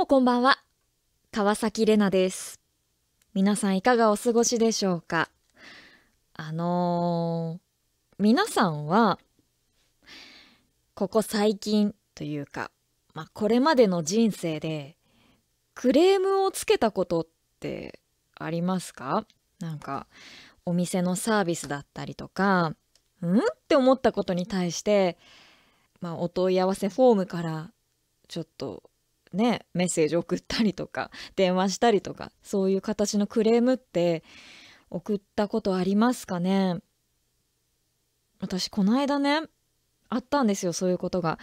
もこんばんは。川崎れなです。皆さんいかがお過ごしでしょうかあのー、皆さんは、ここ最近というか、まあ、これまでの人生で、クレームをつけたことってありますかなんか、お店のサービスだったりとか、んって思ったことに対して、まあ、お問い合わせフォームから、ちょっとねメッセージ送ったりとか 電話したりとかそういう形のクレームって送ったことありますかね私この間ねあったんですよそういうことが。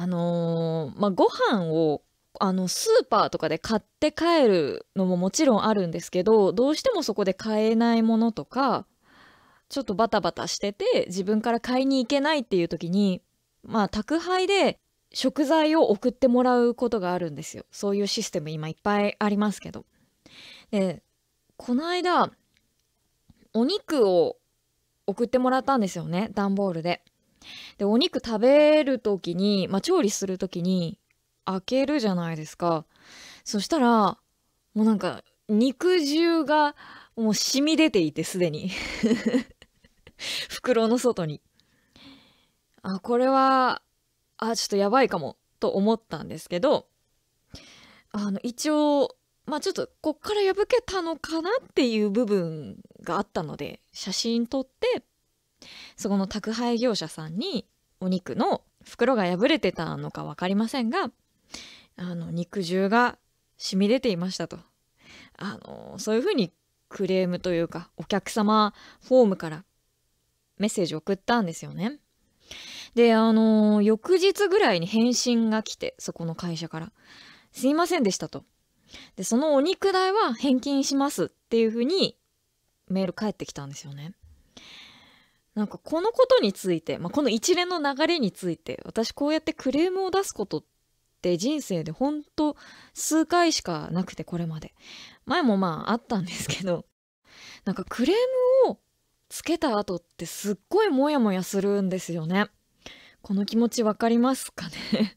あのー、まあ、ご飯をあのスーパーとかで買って帰るのももちろんあるんですけどどうしてもそこで買えないものとかちょっとバタバタしてて自分から買いに行けないっていう時にまあ宅配で食材を送ってもらうことがあるんですよ。そういうシステム今いっぱいありますけど。で、この間、お肉を送ってもらったんですよね、段ボールで。で、お肉食べる時に、まあ、調理する時に、開けるじゃないですか。そしたら、もうなんか、肉汁がもう染み出ていて、すでに。袋の外に。あ、これはあちょっとやばいかもと思ったんですけどあの一応まあちょっとこっから破けたのかなっていう部分があったので写真撮ってそこの宅配業者さんにお肉の袋が破れてたのか分かりませんがあの肉汁が染み出ていましたとあのそういうふうにクレームというかお客様フォームからメッセージを送ったんですよね。で、あのー、翌日ぐらいに返信が来て、そこの会社から。すいませんでしたと。で、そのお肉代は返金しますっていうふうにメール返ってきたんですよね。なんかこのことについて、まあ、この一連の流れについて、私こうやってクレームを出すことって人生でほんと数回しかなくて、これまで。前もまああったんですけど、なんかクレームをつけた後ってすっごいモヤモヤするんですよね。この気持ち分かりますかね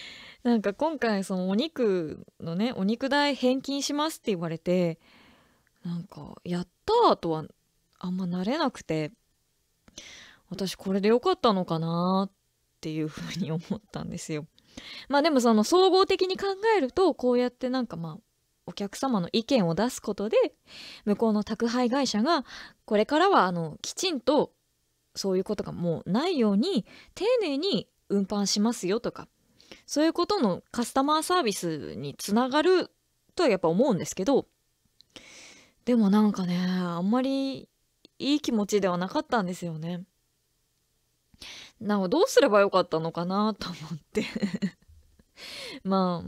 なんか今回そのお肉のねお肉代返金しますって言われてなんかやったとはあんまなれなくて私これで良かったのかなっていうふうに思ったんですよ。まあでもその総合的に考えるとこうやってなんかまあお客様の意見を出すことで向こうの宅配会社がこれからはあのきちんとそういうことがもうないように丁寧に運搬しますよとかそういうことのカスタマーサービスにつながるとはやっぱ思うんですけどでもなんかねあんまりいい気持ちではなかったんですよね。なんかどうすればよかったのかなと思って ま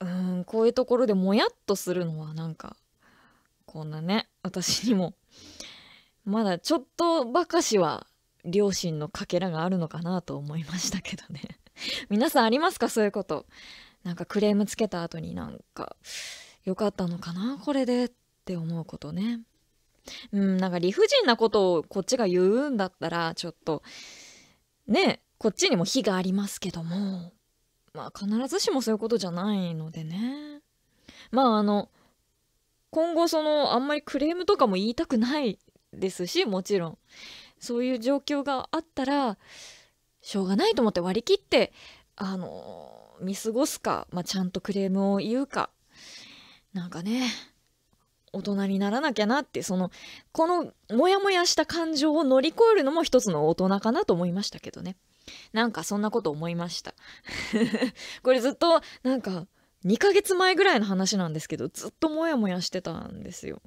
あうんこういうところでもやっとするのはなんかこんなね私にもまだちょっとばかしは両親のかけらがあるのかなと思いましたけどね 皆さんありますかそういうこと。なんかクレームつけた後になんか、良かったのかなこれでって思うことね。うん、なんか理不尽なことをこっちが言うんだったら、ちょっと、ね、こっちにも非がありますけども、まあ必ずしもそういうことじゃないのでね。まああの、今後そのあんまりクレームとかも言いたくないですしもちろんそういう状況があったらしょうがないと思って割り切ってあの見過ごすか、まあ、ちゃんとクレームを言うかなんかね大人にならなきゃなってそのこのモヤモヤした感情を乗り越えるのも一つの大人かなと思いましたけどねなんかそんなこと思いました これずっとなんか2ヶ月前ぐらいの話なんですけどずっとモヤモヤしてたんですよ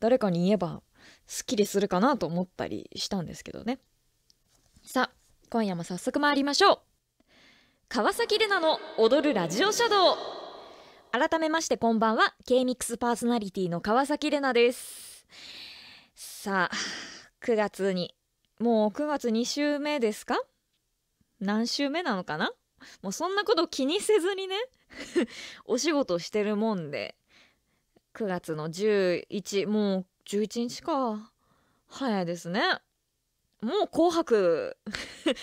誰かに言えばすっきりするかなと思ったりしたんですけどねさあ今夜も早速参りましょう川崎レナの踊るラジオシャドウ改めましてこんばんは k ミックスパーソナリティの川崎レ奈ですさあ9月にもう9月2週目ですか何週目なのかなもうそんなこと気にせずにね お仕事してるもんで9月の11もう11日か早いですねもう「紅白」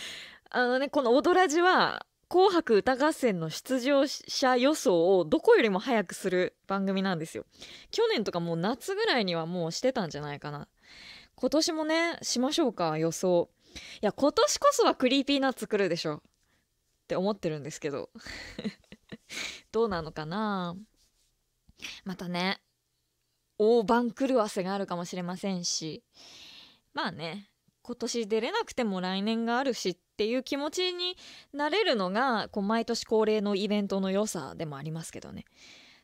あのねこの「踊らじ」は「紅白歌合戦」の出場者予想をどこよりも早くする番組なんですよ去年とかもう夏ぐらいにはもうしてたんじゃないかな今年もねしましょうか予想いや今年こそはクリーピーナッツ来るでしょって思ってるんですけど どうなのかなまたね大番狂わせがあるかもしれませんしまあね今年出れなくても来年があるしっていう気持ちになれるのがこう毎年恒例のイベントの良さでもありますけどね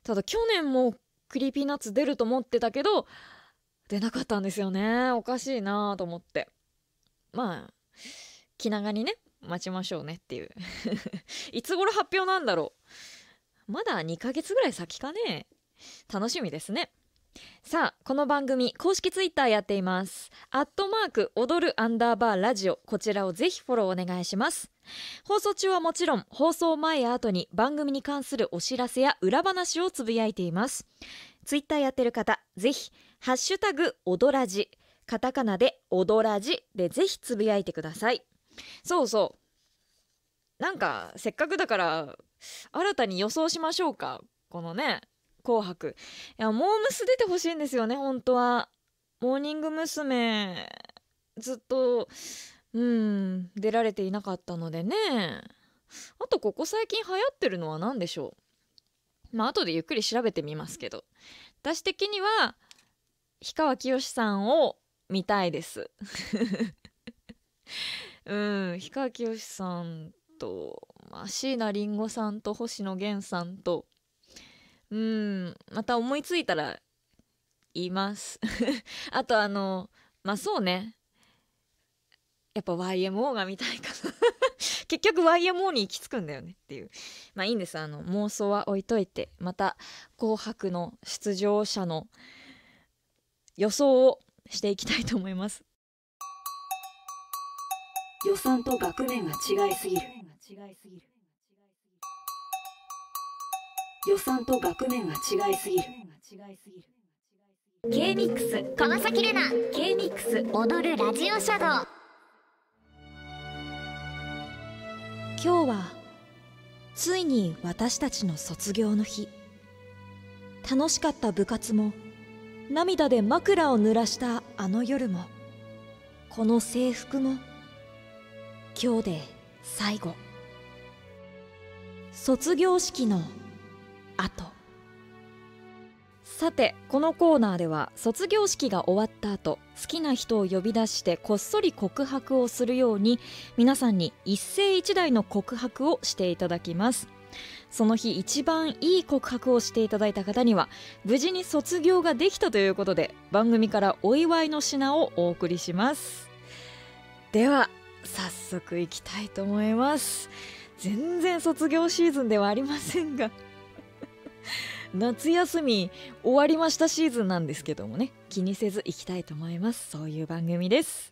ただ去年もクリーピーナッツ出ると思ってたけど出なかったんですよねおかしいなと思ってまあ気長にね待ちましょうねっていう いつ頃発表なんだろうまだ2ヶ月ぐらい先かね楽しみですねさあこの番組公式ツイッターやっていますアットマーク踊るアンダーバーラジオこちらをぜひフォローお願いします放送中はもちろん放送前や後に番組に関するお知らせや裏話をつぶやいていますツイッターやってる方ぜひハッシュタグ踊らじカタカナで踊らじでぜひつぶやいてくださいそうそうなんかせっかくだから新たに予想しましょうかこのね紅白。いや、モームス出てほしいんですよね、本当は。モーニング娘。ずっと、うん、出られていなかったのでね。あと、ここ最近流行ってるのは何でしょう。まあ、後でゆっくり調べてみますけど。私的には、氷川きよしさんを見たいです。うん、氷川きよしさんと、ま椎名林檎さんと星野源さんと、うんまた思いついたら言います あとあのまあそうねやっぱ YMO が見たいかな 結局 YMO に行き着くんだよねっていうまあいいんですあの妄想は置いといてまた「紅白」の出場者の予想をしていきたいと思います予算と学年が違いすぎる予算と額面が違いすぎる K-MIX 川崎玲奈 k ックス踊るラジオシャドウ今日はついに私たちの卒業の日楽しかった部活も涙で枕を濡らしたあの夜もこの制服も今日で最後卒業式の「後さてこのコーナーでは卒業式が終わった後好きな人を呼び出してこっそり告白をするように皆さんに一世一代の告白をしていただきますその日一番いい告白をしていただいた方には無事に卒業ができたということで番組からお祝いの品をお送りしますでは早速いきたいと思います全然卒業シーズンではありませんが 夏休み終わりましたシーズンなんですけどもね気にせず行きたいと思いますそういう番組です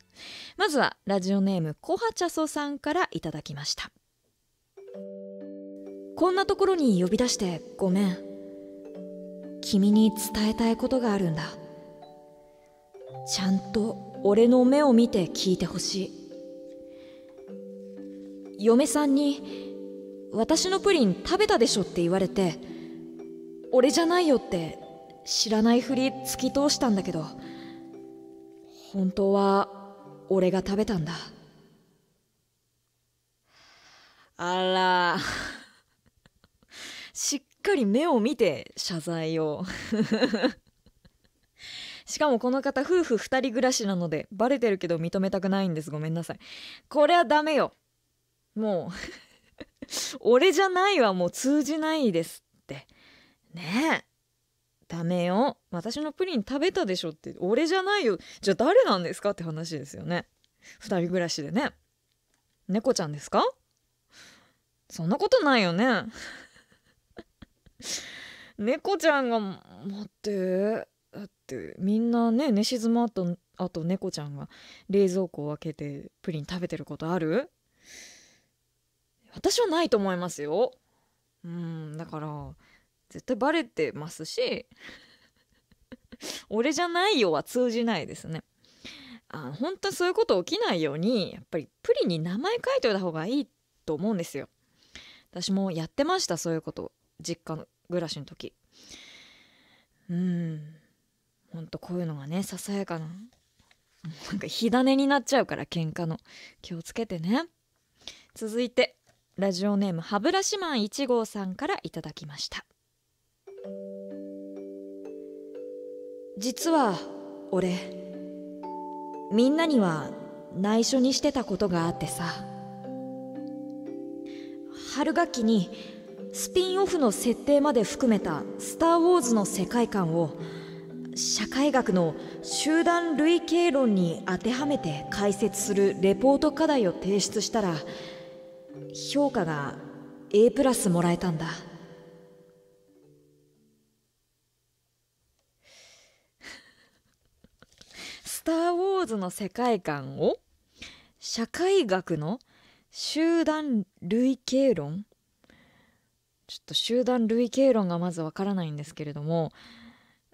まずはラジオネームコハチャソさんからいただきましたこんなところに呼び出してごめん君に伝えたいことがあるんだちゃんと俺の目を見て聞いてほしい嫁さんに私のプリン食べたでしょって言われて俺じゃないよって知らないふり突き通したんだけど本当は俺が食べたんだあらしっかり目を見て謝罪をしかもこの方夫婦2人暮らしなのでバレてるけど認めたくないんですごめんなさいこれはダメよもう俺じゃないはもう通じないですねえダメよ私のプリン食べたでしょって俺じゃないよじゃあ誰なんですかって話ですよね2人暮らしでね猫ちゃんですかそんなことないよね 猫ちゃんが待ってだってみんなね寝静まったあと猫ちゃんが冷蔵庫を開けてプリン食べてることある私はないと思いますようんだから絶対バレてますし 俺じゃないよは通じないですね。あ本当にそういうこと起きないようにやっぱりプリに名前書いといた方がいいと思うんですよ。私もやってましたそういうこと実家の暮らしの時。うんほんとこういうのがねささやかななんか火種になっちゃうから喧嘩の気をつけてね続いてラジオネーム歯ブラシマン1号さんから頂きました。実は俺みんなには内緒にしてたことがあってさ春学期にスピンオフの設定まで含めた「スター・ウォーズ」の世界観を社会学の集団類型論に当てはめて解説するレポート課題を提出したら評価が A プラスもらえたんだ。ター・ウォーズ」の世界観を社会学の集団類型論ちょっと集団類型論がまずわからないんですけれども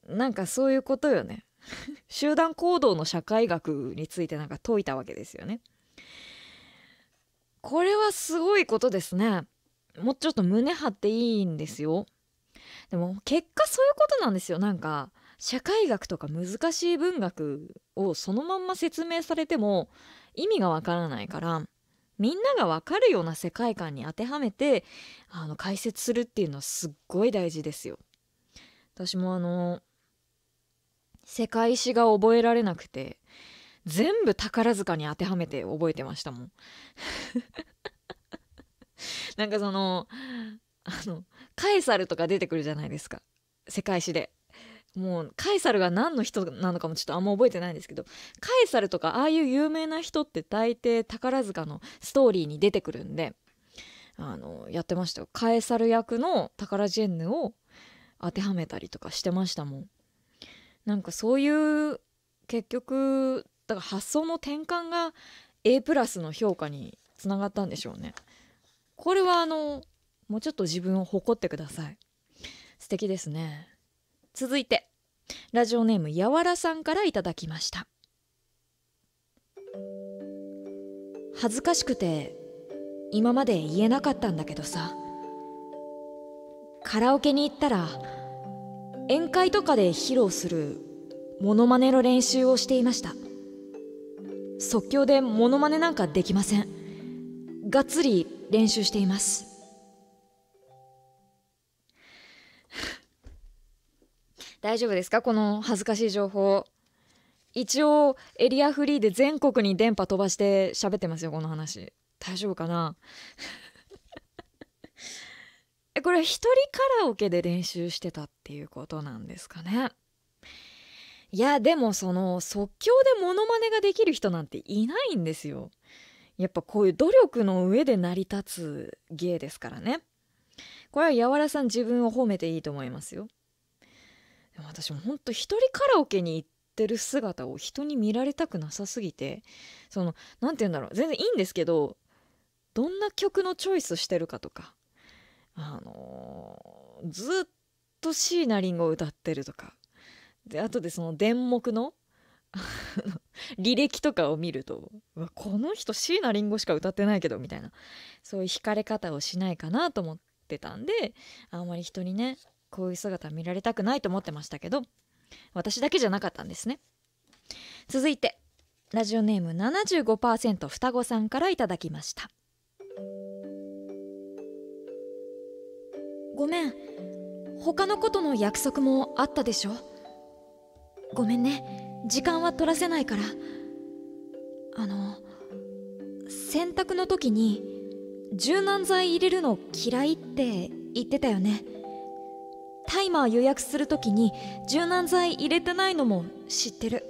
なんかそういうことよね 集団行動の社会学についてなんか解いたわけですよねこれはすごいことですねもうちょっと胸張っていいんですよでも結果そういうことなんですよなんか社会学とか難しい文学をそのまんま説明されても意味がわからないからみんながわかるような世界観に当てはめてあの解説するっていうのはすっごい大事ですよ。私もあの世界史が覚えられなくて全部宝塚に当てはめて覚えてましたもん。なんかそのあのカエサルとか出てくるじゃないですか世界史で。もうカエサルが何の人なのかもちょっとあんま覚えてないんですけどカエサルとかああいう有名な人って大抵宝塚のストーリーに出てくるんであのやってましたよカエサル役の宝ジェンヌを当てはめたりとかしてましたもんなんかそういう結局だから発想の転換が A プラスの評価につながったんでしょうねこれはあのもうちょっと自分を誇ってください素敵ですね続いてラジオネームやわらさんからいただきました恥ずかしくて今まで言えなかったんだけどさカラオケに行ったら宴会とかで披露するモノマネの練習をしていました即興でモノマネなんかできませんがっつり練習しています大丈夫ですかこの恥ずかしい情報一応エリアフリーで全国に電波飛ばして喋ってますよこの話大丈夫かな えこれ一人カラオケで練習してたっていうことなんですかねいやでもその即興でモノマネができる人なんていないんですよやっぱこういう努力の上で成り立つ芸ですからねこれはやわらさん自分を褒めていいと思いますよでも私も本当一人カラオケに行ってる姿を人に見られたくなさすぎてその何て言うんだろう全然いいんですけどどんな曲のチョイスしてるかとかあのー、ずっと椎名林檎を歌ってるとかで後でその伝目の 履歴とかを見るとこの人椎名林檎しか歌ってないけどみたいなそういう惹かれ方をしないかなと思ってたんであんまり人にねこういう姿見られたくないと思ってましたけど私だけじゃなかったんですね続いてラジオネーム75%双子さんからいただきましたごめん他のことの約束もあったでしょごめんね時間は取らせないからあの洗濯の時に柔軟剤入れるの嫌いって言ってたよねタイマー予約する時に柔軟剤入れてないのも知ってる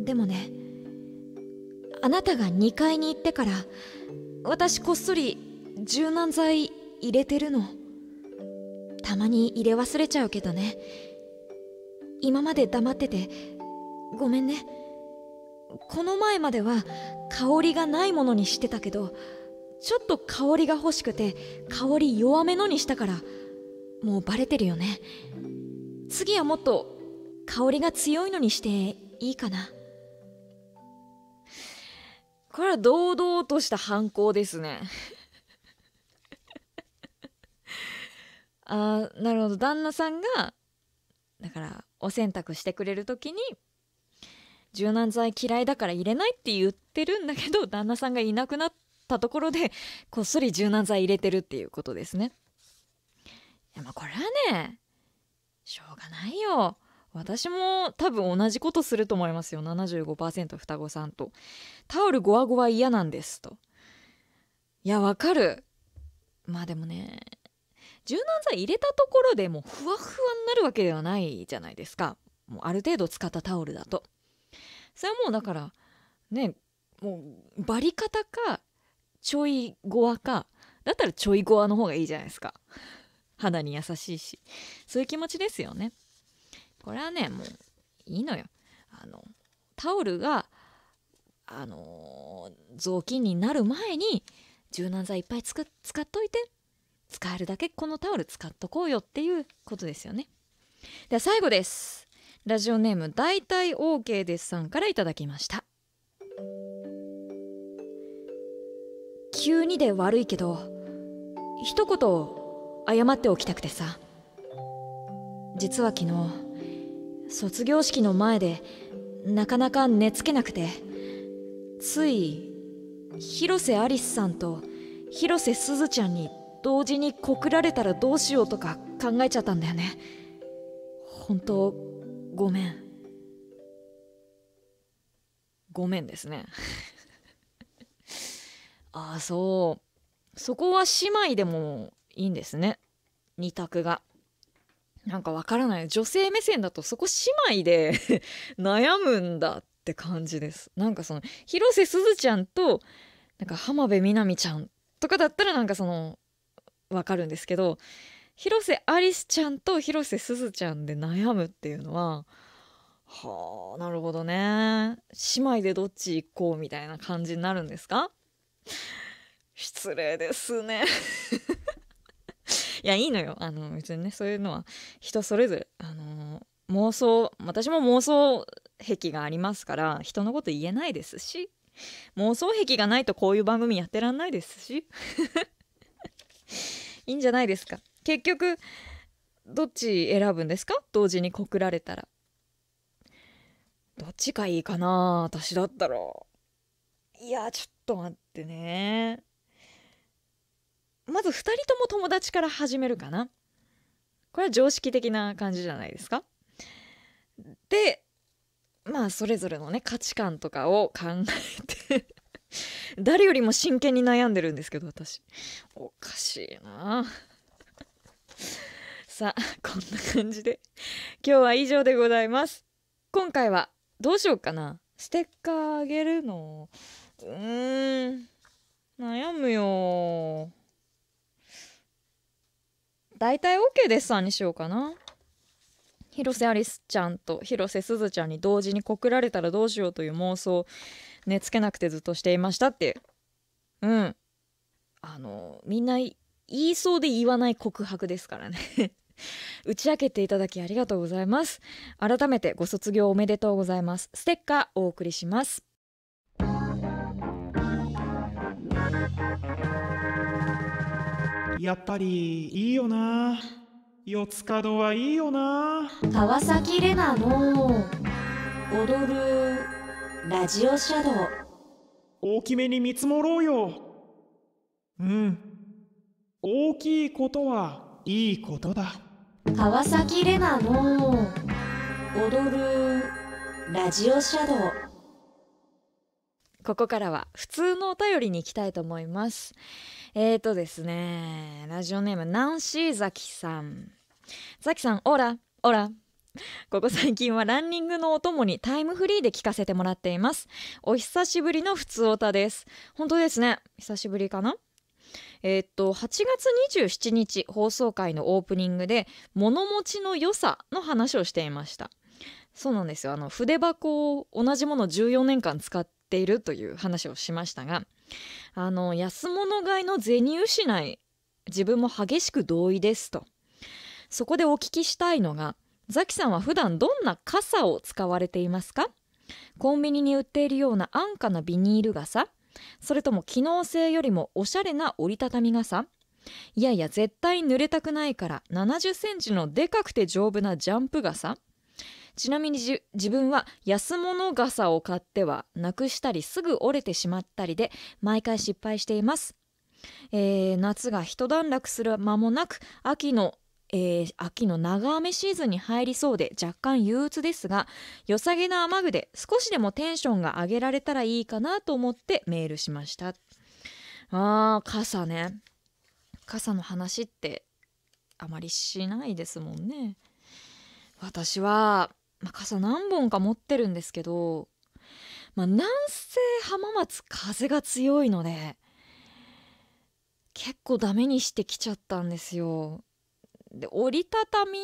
でもねあなたが2階に行ってから私こっそり柔軟剤入れてるのたまに入れ忘れちゃうけどね今まで黙っててごめんねこの前までは香りがないものにしてたけどちょっと香りが欲しくて香り弱めのにしたからもうバレてるよね次はもっと香りが強いのにしていいかなこれは堂々とした犯行ですねあなるほど旦那さんがだからお洗濯してくれる時に柔軟剤嫌いだから入れないって言ってるんだけど旦那さんがいなくなったところでこっそり柔軟剤入れてるっていうことですねまあこれはねしょうがないよ私も多分同じことすると思いますよ75%双子さんとタオルゴワゴワ嫌なんですといやわかるまあでもね柔軟剤入れたところでもうふわふわになるわけではないじゃないですかもうある程度使ったタオルだとそれはもうだからねもうバリ方かちょいゴワかだったらちょいゴワの方がいいじゃないですか肌に優しいしそういう気持ちですよねこれはねもういいのよあのタオルがあの雑巾になる前に柔軟剤いっぱい使っといて使えるだけこのタオル使っとこうよっていうことですよねでは最後ですラジオネーム大体 OK ですさんからいただきました急にで悪いけど一言謝っておきたくてさ実は昨日卒業式の前でなかなか寝つけなくてつい広瀬アリスさんと広瀬すずちゃんに同時に告られたらどうしようとか考えちゃったんだよね本当ごめんごめんですね ああそうそこは姉妹でもいいんですね2択が。なんかわからない女性目線だとそこ姉妹で 悩むんだって感じですなんかその広瀬すずちゃんとなんか浜辺美波ちゃんとかだったらなんかそのわかるんですけど広瀬アリスちゃんと広瀬すずちゃんで悩むっていうのははあなるほどね姉妹でどっち行こうみたいな感じになるんですか失礼ですねいやいいのよあの別にねそういうのは人それぞれあの妄想私も妄想癖がありますから人のこと言えないですし妄想癖がないとこういう番組やってらんないですし いいんじゃないですか結局どっち選ぶんですか同時に告られたらどっちがいいかな私だったらいやちょっと待ってねまず2人とも友達から始めるかなこれは常識的な感じじゃないですかでまあそれぞれのね価値観とかを考えて 誰よりも真剣に悩んでるんですけど私おかしいな さあこんな感じで今日は以上でございます今回はどうしようかなステッカーあげるのうーん悩むよ大体 OK ですさんにしようかな広瀬アリスちゃんと広瀬すずちゃんに同時に告られたらどうしようという妄想寝つけなくてずっとしていましたってうんあのみんな言いそうで言わない告白ですからね 打ち明けていただきありがとうございます改めてご卒業おめでとうございますステッカーお送りしますやっぱりいいよな四つ角はいいよな川崎レナの踊るラジオシャドウ大きめに見積もろうようん大きいことはいいことだ川崎レナの踊るラジオシャドウここからは普通のお便りに行きたいと思います。えーとですね、ラジオネーム、ナンシーザキさん。ザキさん、オラ、オラ。ここ最近はランニングのお供にタイムフリーで聞かせてもらっています。お久しぶりの普通オタです。本当ですね。久しぶりかなえー、っと、8月27日放送回のオープニングで、物持ちの良さの話をしていました。そうなんですよ。あの、筆箱を同じもの14年間使っているという話をしましたがあの安物買いの銭失い自分も激しく同意ですとそこでお聞きしたいのがザキさんは普段どんな傘を使われていますかコンビニに売っているような安価なビニール傘それとも機能性よりもおしゃれな折りたたみ傘いやいや絶対濡れたくないから7 0センチのでかくて丈夫なジャンプ傘ちなみに自分は安物傘を買ってはなくしたりすぐ折れてしまったりで毎回失敗しています、えー、夏が一段落する間もなく秋のえー、秋の長雨シーズンに入りそうで若干憂鬱ですが良さげな雨具で少しでもテンションが上げられたらいいかなと思ってメールしましたあー傘ね傘の話ってあまりしないですもんね私はまあ、傘何本か持ってるんですけど、まあ、南西浜松風が強いので結構ダメにしてきちゃったんですよ。で折りたたみ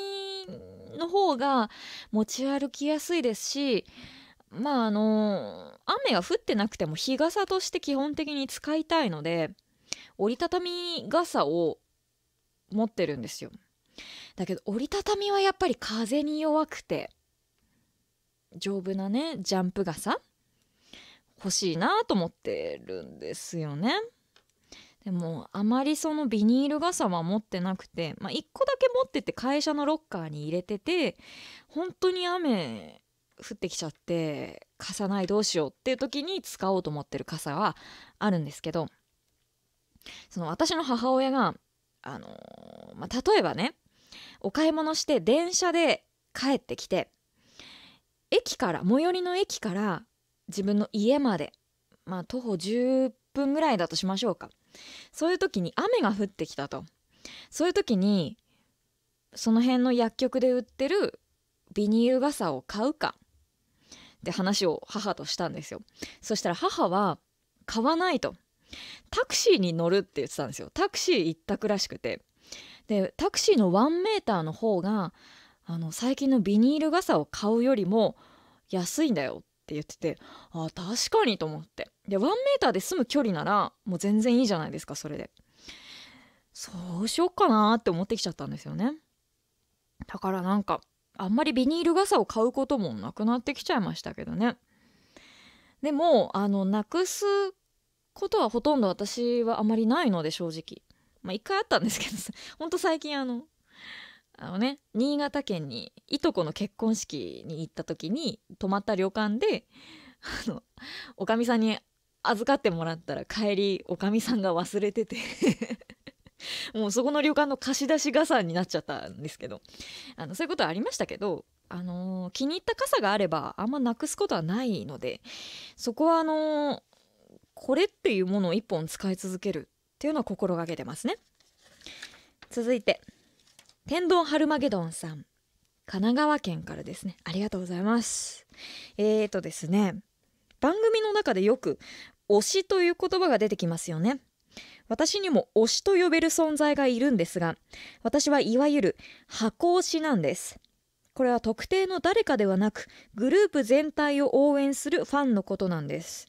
の方が持ち歩きやすいですしまああの雨が降ってなくても日傘として基本的に使いたいので折りたたみ傘を持ってるんですよ。だけど折りたたみはやっぱり風に弱くて丈夫なねジャンプ傘欲しいなと思ってるんですよね。でもあまりそのビニール傘は持ってなくて、まあ、1個だけ持ってて会社のロッカーに入れてて本当に雨降ってきちゃって貸さないどうしようっていう時に使おうと思ってる傘はあるんですけどその私の母親が、あのー、まあ、例えばねお買い物して電車で帰ってきて駅から最寄りの駅から自分の家までまあ徒歩10分ぐらいだとしましょうかそういう時に雨が降ってきたとそういう時にその辺の薬局で売ってるビニール傘を買うかって話を母としたんですよそしたら母は買わないとタクシーに乗るって言ってたんですよタクシー一択らしくてでタクシーの1メーターの方があの最近のビニール傘を買うよりも安いんだよって言っててあ確かにと思ってで1メーターで済む距離ならもう全然いいじゃないですかそれでそうしよっかなって思ってきちゃったんですよねだからなんかあんまりビニール傘を買うこともなくなってきちゃいましたけどねでもあのなくすことはほとんど私はあまりないので正直まあ一回あったんですけどほんと最近あのあのね新潟県にいとこの結婚式に行った時に泊まった旅館であのおかみさんに預かってもらったら帰りおかみさんが忘れてて もうそこの旅館の貸し出し傘になっちゃったんですけどあのそういうことはありましたけど、あのー、気に入った傘があればあんまなくすことはないのでそこはあのー、これっていうものを1本使い続けるっていうのは心がけてますね。続いて天丼ハルマゲドンさん神奈川県からですねありがとうございますえーとですね番組の中でよく推しという言葉が出てきますよね私にも推しと呼べる存在がいるんですが私はいわゆる箱推しなんですこれは特定の誰かではなくグループ全体を応援するファンのことなんです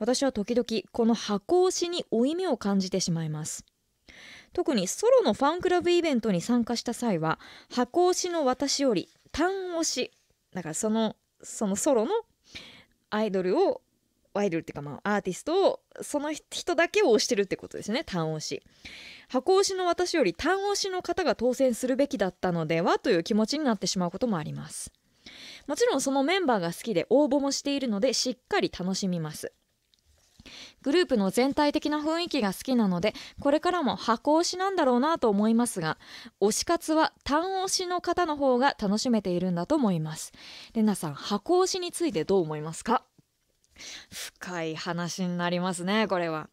私は時々この箱推しに負い目を感じてしまいます特にソロのファンクラブイベントに参加した際は箱推しの私より単推しだからそのそのソロのアイドルをアイドルっていうかまあアーティストをその人だけを推してるってことですね単推し箱推しの私より単推しの方が当選するべきだったのではという気持ちになってしまうこともありますもちろんそのメンバーが好きで応募もしているのでしっかり楽しみますグループの全体的な雰囲気が好きなのでこれからも箱推しなんだろうなと思いますが推し活は単推しの方の方が楽しめているんだと思いますレナさん箱推しについてどう思いますか深い話になりますねこれは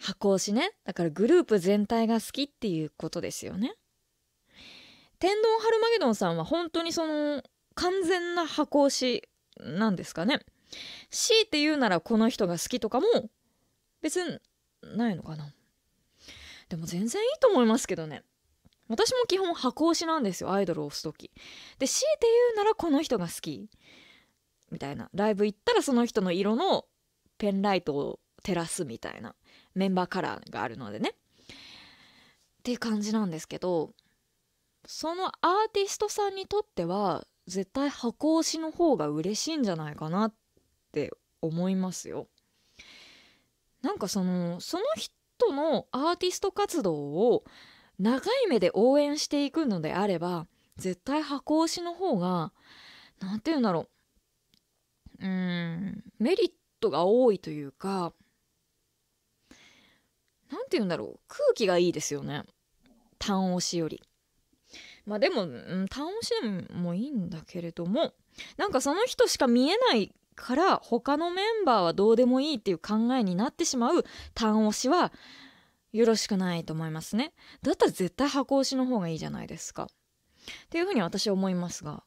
箱推しねだからグループ全体が好きっていうことですよね天丼ハルマゲドンさんは本当にその完全な箱推しなんですかね強いて言うならこの人が好きとかも別にないのかなでも全然いいと思いますけどね私も基本箱推しなんですよアイドルを推す時で強いて言うならこの人が好きみたいなライブ行ったらその人の色のペンライトを照らすみたいなメンバーカラーがあるのでねっていう感じなんですけどそのアーティストさんにとっては絶対箱推しの方が嬉しいんじゃないかなっって思いますよ。なんかそのその人のアーティスト活動を長い目で応援していくのであれば絶対箱推しの方が何て言うんだろううんメリットが多いというか何て言うんだろう空気がいいですよね単押しより。まあでも、うん、単押しでもいいんだけれどもなんかその人しか見えないから他のメンバーはどうでもいいっていう考えになってしまう単押しはよろしくないと思いますね。だったら絶対箱押しの方がいいじゃないですか。っていうふうに私は思いますが。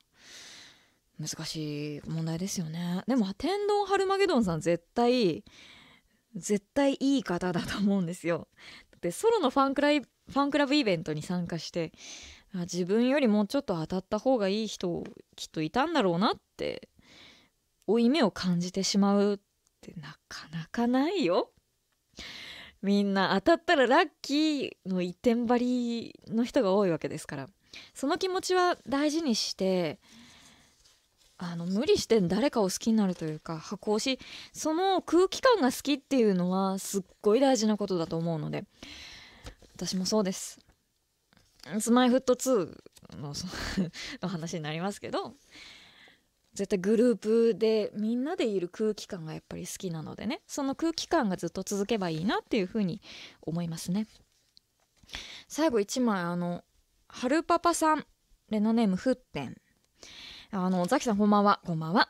難しい問題ですよね。でも天丼ハルマゲドンさん絶対絶対いい方だと思うんですよ。でソロのファンクライファンクラブイベントに参加して自分よりもうちょっと当たった方がいい人きっといたんだろうなって負い目を感じてしまうってなかなかないよ。みんな当たったらラッキーの一点張りの人が多いわけですからその気持ちは大事にしてあの無理して誰かを好きになるというか箱推しその空気感が好きっていうのはすっごい大事なことだと思うので私もそうです。スマイフット2の の話になりますけど絶対グループでみんなでいる空気感がやっぱり好きなのでねその空気感がずっと続けばいいなっていうふうに思いますね最後1枚あの春パパさんレノネームふっペん」あのザキさんこんばんはこんばんは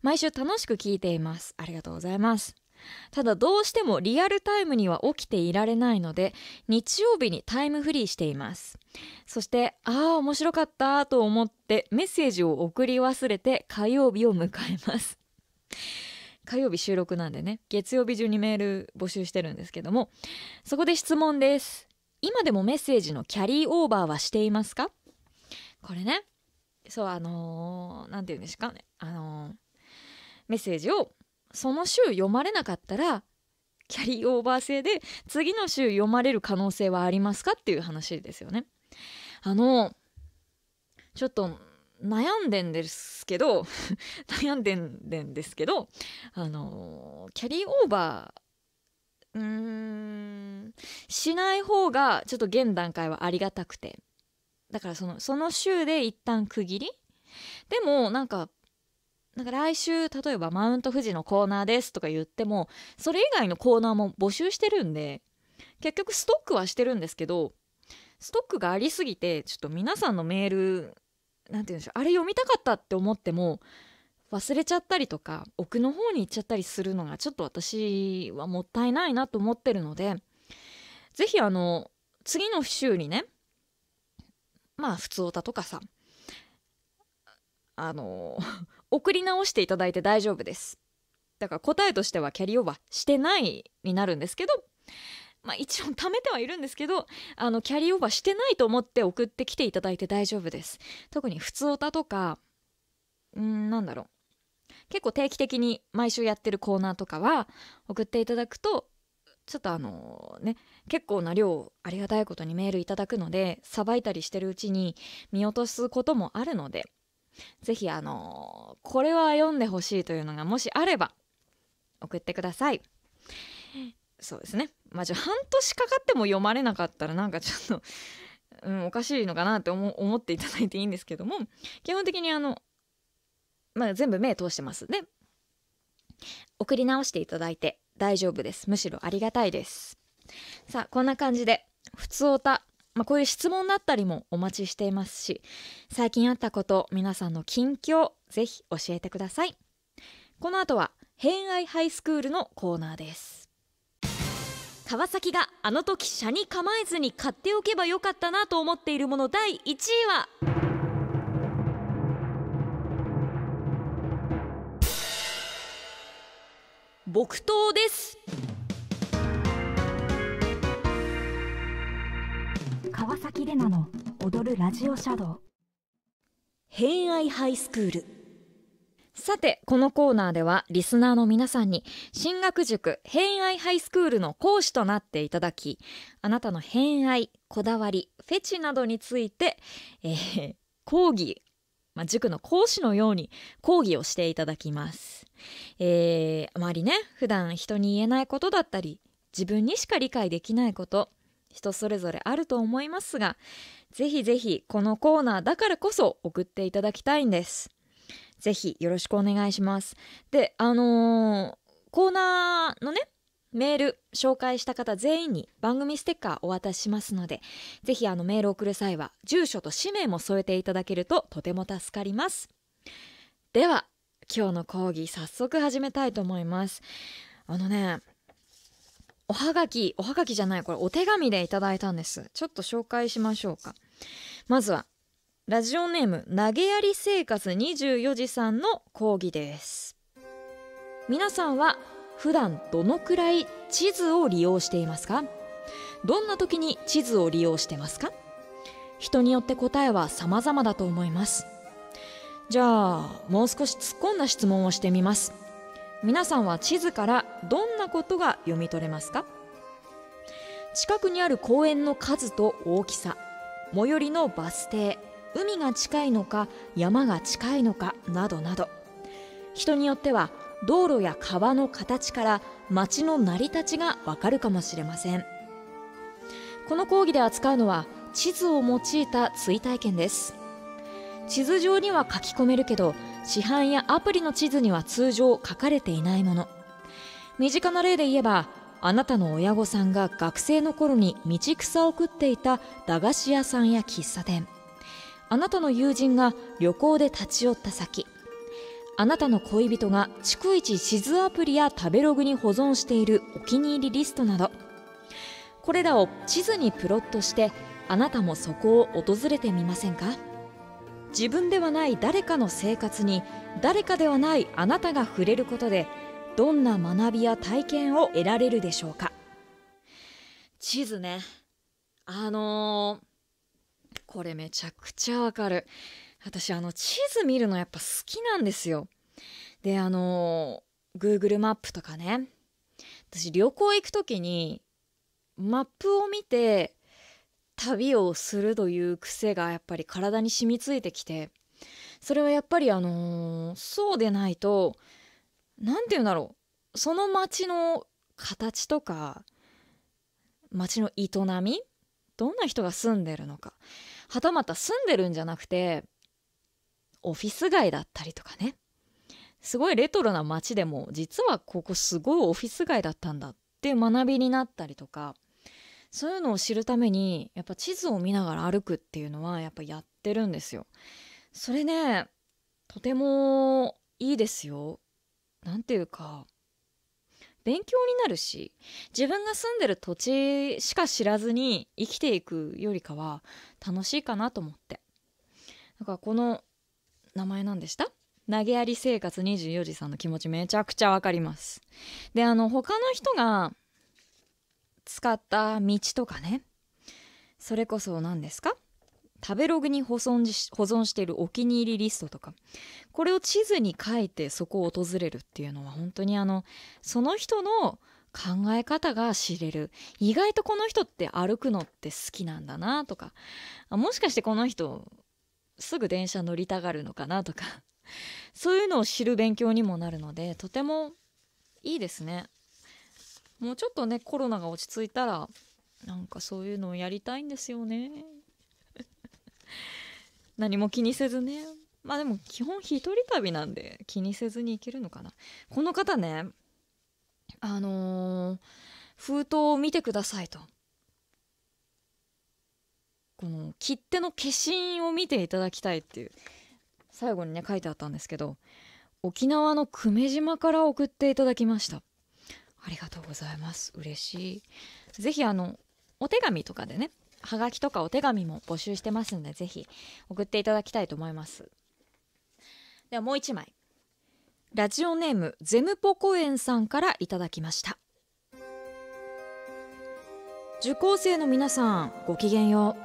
毎週楽しく聞いていますありがとうございますただどうしてもリアルタイムには起きていられないので日曜日にタイムフリーしていますそしてああ面白かったと思ってメッセージを送り忘れて火曜日を迎えます火曜日収録なんでね月曜日中にメール募集してるんですけどもそこで質問です今でもメッセージのキャリーオーバーはしていますかこれねそうあの何、ー、て言うんですかねあのー、メッセージをその週読まれなかったらキャリーオーバー制で次の週読まれる可能性はありますかっていう話ですよね。あのちょっと悩んでんですけど 悩んでんですけどあのキャリーオーバーうーんしない方がちょっと現段階はありがたくてだからそのその週で一旦区切りでもなんかなんか来週例えばマウント富士のコーナーですとか言ってもそれ以外のコーナーも募集してるんで結局ストックはしてるんですけどストックがありすぎてちょっと皆さんのメール何て言うんでしょうあれ読みたかったって思っても忘れちゃったりとか奥の方に行っちゃったりするのがちょっと私はもったいないなと思ってるので是非あの次の週にねまあ普通歌とかさあの 送り直していただいて大丈夫ですだから答えとしてはキャリーオーバーしてないになるんですけどまあ一応貯めてはいるんですけどあのキャリーオーバーしてないと思って送ってきていただいて大丈夫です特に普通タとかうんなんだろう結構定期的に毎週やってるコーナーとかは送っていただくとちょっとあのね結構な量ありがたいことにメールいただくのでさばいたりしてるうちに見落とすこともあるのでぜひあのこれは読んでほしいというのがもしあれば送ってくださいそうですねまあじゃあ半年かかっても読まれなかったらなんかちょっとうん、おかしいのかなって思っていただいていいんですけども基本的にあの、まあ、全部目通してますで送り直していただいて大丈夫ですむしろありがたいですさあこんな感じで「普通おた」まあ、こういう質問だったりもお待ちしていますし最近あったこと皆さんの近況ぜひ教えてくださいこの後は偏愛ハイスクールのコーナーです川崎があの時社に構えずに買っておけばよかったなと思っているもの第1位は木刀ですレナの踊るラジオシャドウ偏愛ハイスクールさてこのコーナーではリスナーの皆さんに進学塾偏愛ハイスクールの講師となっていただきあなたの偏愛こだわりフェチなどについて、えー、講義、まあ、塾の講師のように講義をしていただきます。えー、あまりね普段人に言えないことだったり自分にしか理解できないこと人それぞれあると思いますがぜひぜひこのコーナーだからこそ送っていただきたいんですぜひよろしくお願いしますであのー、コーナーのねメール紹介した方全員に番組ステッカーお渡ししますのでぜひあのメールを送る際は住所と氏名も添えていただけるととても助かりますでは今日の講義早速始めたいと思いますあのねおはがき、おはがきじゃない、これお手紙でいただいたんです。ちょっと紹介しましょうか。まずは、ラジオネーム、投げやり生活24時さんの講義です。皆さんは普段どのくらい地図を利用していますかどんな時に地図を利用してますか人によって答えは様々だと思います。じゃあ、もう少し突っ込んだ質問をしてみます。皆さんは地図からどんなことが読み取れますか近くにある公園の数と大きさ最寄りのバス停海が近いのか山が近いのかなどなど人によっては道路や川の形から町の成り立ちがわかるかもしれませんこの講義で扱うのは地図を用いた追体験です地図上には書き込めるけど市販やアプリの地図には通常書かれていないもの身近な例で言えばあなたの親御さんが学生の頃に道草を食っていた駄菓子屋さんや喫茶店あなたの友人が旅行で立ち寄った先あなたの恋人が逐一地図アプリや食べログに保存しているお気に入りリストなどこれらを地図にプロットしてあなたもそこを訪れてみませんか自分ではない誰かの生活に誰かではないあなたが触れることでどんな学びや体験を得られるでしょうか地図ねあのー、これめちゃくちゃわかる私あの地図見るのやっぱ好きなんですよであのー、Google マップとかね私旅行行く時にマップを見て旅をするという癖がやっぱり体に染みついてきてそれはやっぱりあのー、そうでないと何て言うんだろうその町の形とか町の営みどんな人が住んでるのかはたまた住んでるんじゃなくてオフィス街だったりとかねすごいレトロな街でも実はここすごいオフィス街だったんだっていう学びになったりとかそういうのを知るためにやっぱ地図を見ながら歩くっていうのはやっぱやってるんですよ。それねとてもいいですよ。なんていうか勉強になるし自分が住んでる土地しか知らずに生きていくよりかは楽しいかなと思って。だからこの名前なんでした投げやり生活24時さんの気持ちめちゃくちゃわかります。であの他の人が使った道とかねそれこそ何ですか食べログに保存保存しているお気に入りリストとかこれを地図に書いてそこを訪れるっていうのは本当にあのその人の考え方が知れる意外とこの人って歩くのって好きなんだなとかもしかしてこの人すぐ電車乗りたがるのかなとかそういうのを知る勉強にもなるのでとてもいいですねもうちょっとねコロナが落ち着いたらなんかそういうのをやりたいんですよね 何も気にせずねまあでも基本一人旅なんで気にせずに行けるのかなこの方ねあのー、封筒を見てくださいとこの切手の化身を見ていただきたいっていう最後にね書いてあったんですけど沖縄の久米島から送っていただきましたありがとうございます嬉しいぜひあのお手紙とかでねはがきとかお手紙も募集してますんでぜひ送っていただきたいと思いますではもう一枚ラジオネームゼムポコエンさんからいただきました受講生の皆さんごきげんよ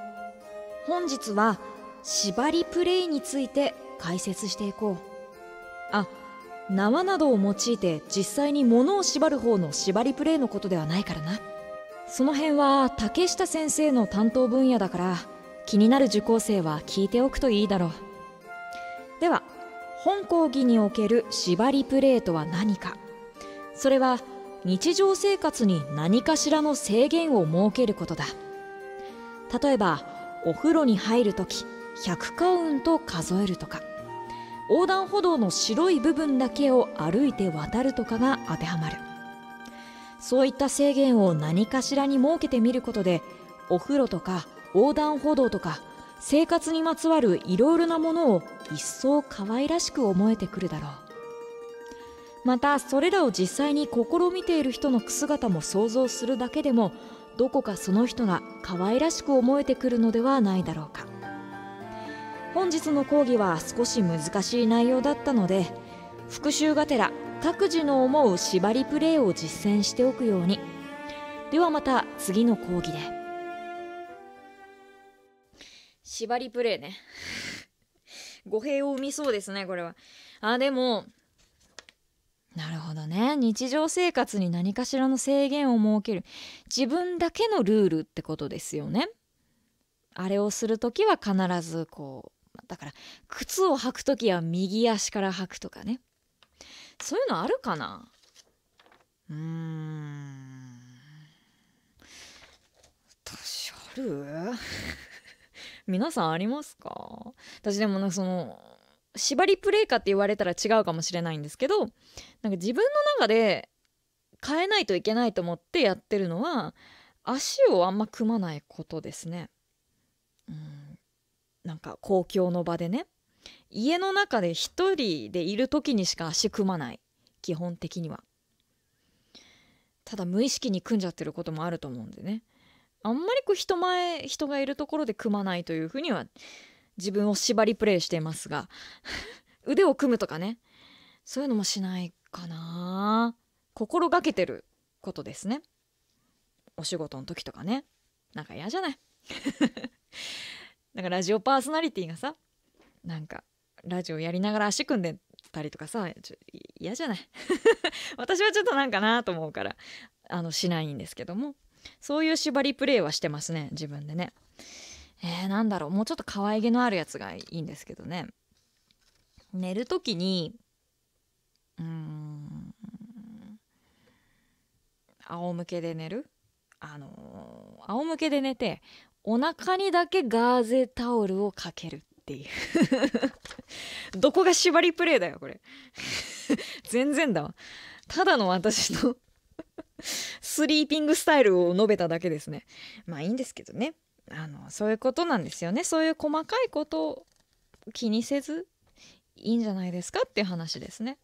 う本日は縛りプレイについて解説していこうあ縄などを用いて実際に物を縛る方の縛りプレイのことではないからなその辺は竹下先生の担当分野だから気になる受講生は聞いておくといいだろうでは本講義における縛りプレイとは何かそれは日常生活に何かしらの制限を設けることだ例えばお風呂に入るとき100カウント数えるとか横断歩道の白い部分だけを歩いて渡るとかが当てはまるそういった制限を何かしらに設けてみることでお風呂とか横断歩道とか生活にまつわるいろいろなものを一層可愛らしく思えてくるだろうまたそれらを実際に試みている人の姿も想像するだけでもどこかその人が可愛らしく思えてくるのではないだろうか本日の講義は少し難しい内容だったので復習がてら各自の思う縛りプレーを実践しておくようにではまた次の講義で縛りプレーね 語弊を生みそうですねこれはあでもなるほどね日常生活に何かしらの制限を設ける自分だけのルールってことですよねあれをする時は必ずこうだから靴を履く時は右足から履くとかねそういうのあるかなうーん私ある 皆さんありますか私でもなその縛りプレイかって言われたら違うかもしれないんですけどなんか自分の中で変えないといけないと思ってやってるのは足をあんま組まないことですね。うんなんか公共の場でね家の中で一人でいる時にしか足組まない基本的にはただ無意識に組んじゃってることもあると思うんでねあんまりこう人前人がいるところで組まないというふうには自分を縛りプレイしていますが 腕を組むとかねそういうのもしないかな心がけてることですねお仕事の時とかねなんか嫌じゃない なんかラジオパーソナリティがさなんかラジオやりながら足組んでたりとかさ嫌じゃない 私はちょっとなんかなと思うからあのしないんですけどもそういう縛りプレイはしてますね自分でねえー、なんだろうもうちょっと可愛げのあるやつがいいんですけどね寝る時にうん仰向けで寝るあのー、仰向けで寝てお腹にだけガーゼタオルをかけるっていう どこが縛りプレイだよこれ 全然だわただの私の スリーピングスタイルを述べただけですねまあいいんですけどねあのそういうことなんですよねそういう細かいことを気にせずいいんじゃないですかっていう話ですね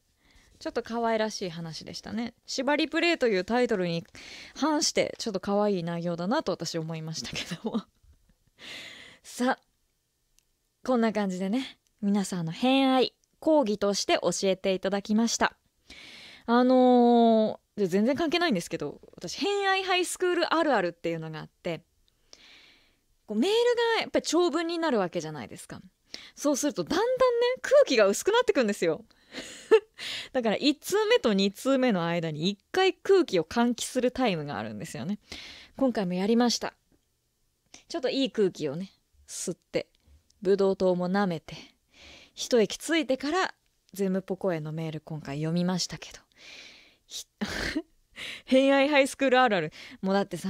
ちょっと可愛らしい話でしたね。縛りプレイというタイトルに反して、ちょっと可愛い内容だなと私思いましたけども さあ、こんな感じでね、皆さんの偏愛、講義として教えていただきました。あのー、全然関係ないんですけど、私、偏愛ハイスクールあるあるっていうのがあって、こうメールがやっぱり長文になるわけじゃないですか。そうすると、だんだんね、空気が薄くなってくんですよ。だから1通目と2通目の間に1回空気を換気するタイムがあるんですよね。今回もやりました。ちょっといい空気をね、吸って、ブドウ糖も舐めて、一息ついてから、ゼムポコへのメール今回読みましたけど。偏愛ハイスクールあるある。もうだってさ、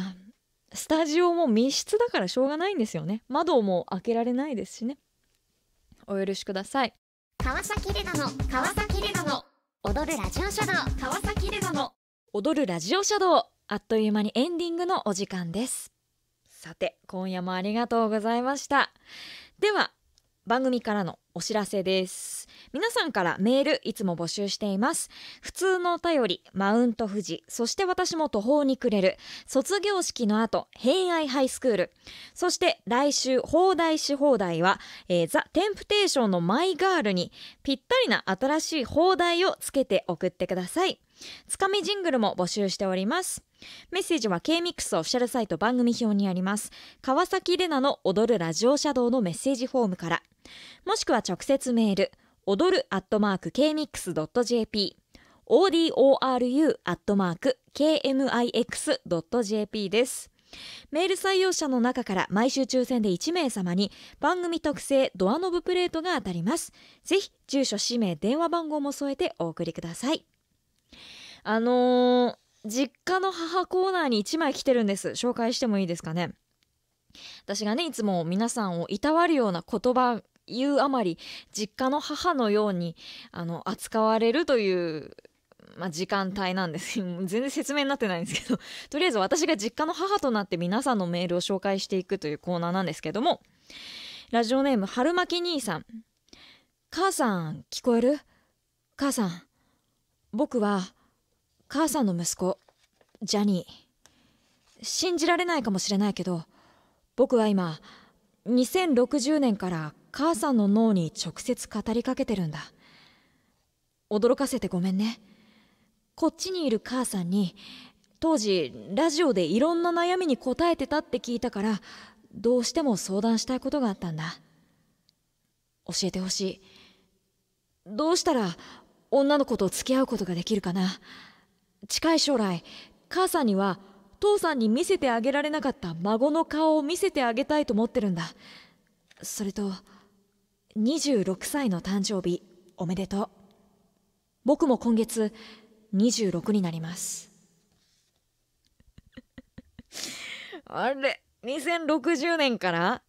スタジオも密室だからしょうがないんですよね。窓も開けられないですしね。お許しください。川崎レナの川崎レナ踊るラジオシャドウ川崎レナの踊るラジオシャドウあっという間にエンディングのお時間ですさて今夜もありがとうございましたでは番組からのお知らせです皆さんからメールいつも募集しています普通のお便りマウント富士そして私も途方に暮れる卒業式の後偏愛ハイスクールそして来週放題し放題は、えー、ザ・テンプテーションのマイガールにぴったりな新しい放題をつけて送ってくださいつかみジングルも募集しておりますメッセージは K-MIX オフィシャルサイト番組表にあります川崎玲奈の踊るラジオシャドウのメッセージフォームからもしくは直接メール踊るアットマーク K-MIX.jp odoru アットマーク kmix.jp ですメール採用者の中から毎週抽選で1名様に番組特製ドアノブプレートが当たりますぜひ住所氏名電話番号も添えてお送りくださいあのー、実家の母コーナーに1枚来てるんです紹介してもいいですかね私がねいつも皆さんをいたわるような言葉言うあまり実家の母のようにあの扱われるというまあ、時間帯なんです 全然説明になってないんですけど とりあえず私が実家の母となって皆さんのメールを紹介していくというコーナーなんですけどもラジオネーム春巻兄さん「母さん聞こえる母さん僕は母さんの息子ジャニー信じられないかもしれないけど僕は今2060年から母さんの脳に直接語りかけてるんだ驚かせてごめんねこっちにいる母さんに当時ラジオでいろんな悩みに答えてたって聞いたからどうしても相談したいことがあったんだ教えてほしいどうしたら女の子と付き合うことができるかな近い将来母さんには父さんに見せてあげられなかった孫の顔を見せてあげたいと思ってるんだそれと26歳の誕生日おめでとう僕も今月26になります あれ2060年から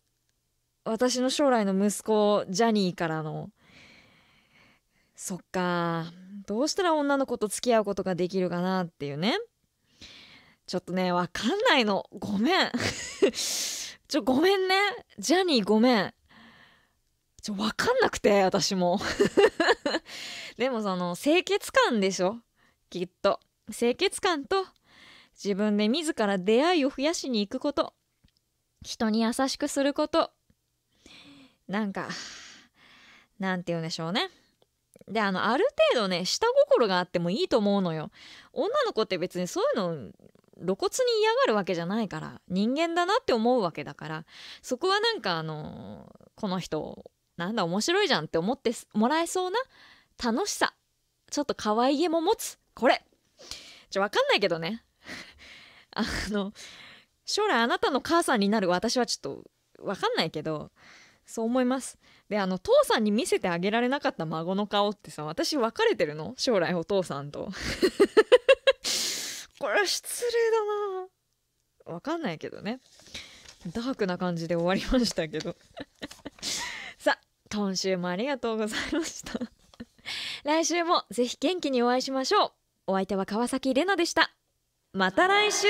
私の将来の息子ジャニーからのそっかどうしたら女の子と付き合うことができるかなっていうねちょっとねわかんないのごめん ちょごめんねジャニーごめんちょわかんなくて私も でもその清潔感でしょきっと清潔感と自分で自ら出会いを増やしに行くこと人に優しくすることなんかなんて言うんでしょうねであのある程度ね下心があってもいいと思うのよ女の子って別にそういうの露骨に嫌がるわけじゃないから人間だなって思うわけだからそこはなんかあのこの人なんだ面白いじゃんって思ってもらえそうな楽しさちょっと可愛げも持つこれちょわかんないけどね あの将来あなたの母さんになる私はちょっとわかんないけどそう思いますであの父さんに見せてあげられなかった孫の顔ってさ私別れてるの将来お父さんと これは失礼だなわかんないけどねダークな感じで終わりましたけど さあ今週もありがとうございました来週もぜひ元気にお会いしましょうお相手は川崎玲奈でしたまた来週